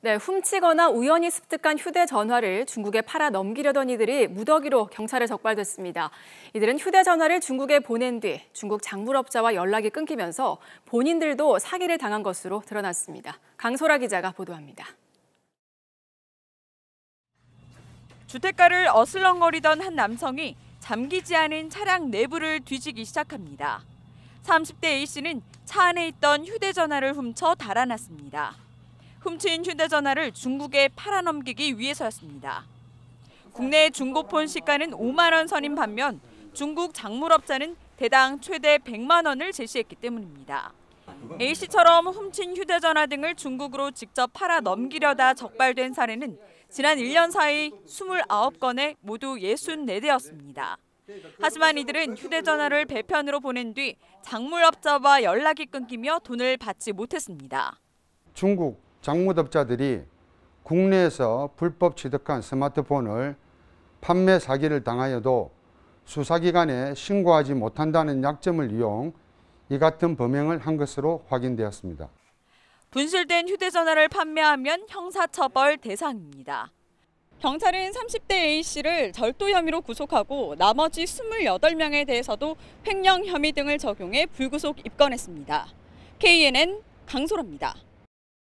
네, 훔치거나 우연히 습득한 휴대전화를 중국에 팔아 넘기려던 이들이 무더기로 경찰에 적발됐습니다. 이들은 휴대전화를 중국에 보낸 뒤 중국 작물업자와 연락이 끊기면서 본인들도 사기를 당한 것으로 드러났습니다. 강소라 기자가 보도합니다. 주택가를 어슬렁거리던 한 남성이 잠기지 않은 차량 내부를 뒤지기 시작합니다. 30대 A씨는 차 안에 있던 휴대전화를 훔쳐 달아났습니다. 훔친 휴대전화를 중국에 팔아넘기기 위해서였습니다. 국내 중고폰 시가는 5만 원 선인 반면 중국 작물업자는 대당 최대 100만 원을 제시했기 때문입니다. A 씨처럼 훔친 휴대전화 등을 중국으로 직접 팔아 넘기려다 적발된 사례는 지난 1년 사이 29건에 모두 64대였습니다. 하지만 이들은 휴대전화를 배편으로 보낸 뒤 작물업자와 연락이 끊기며 돈을 받지 못했습니다. 중국 장무업자들이 국내에서 불법 취득한 스마트폰을 판매 사기를 당하여도 수사기관에 신고하지 못한다는 약점을 이용 이 같은 범행을 한 것으로 확인되었습니다. 분실된 휴대전화를 판매하면 형사처벌 대상입니다. 경찰은 30대 A씨를 절도 혐의로 구속하고 나머지 28명에 대해서도 횡령 혐의 등을 적용해 불구속 입건했습니다. KNN 강소라입니다.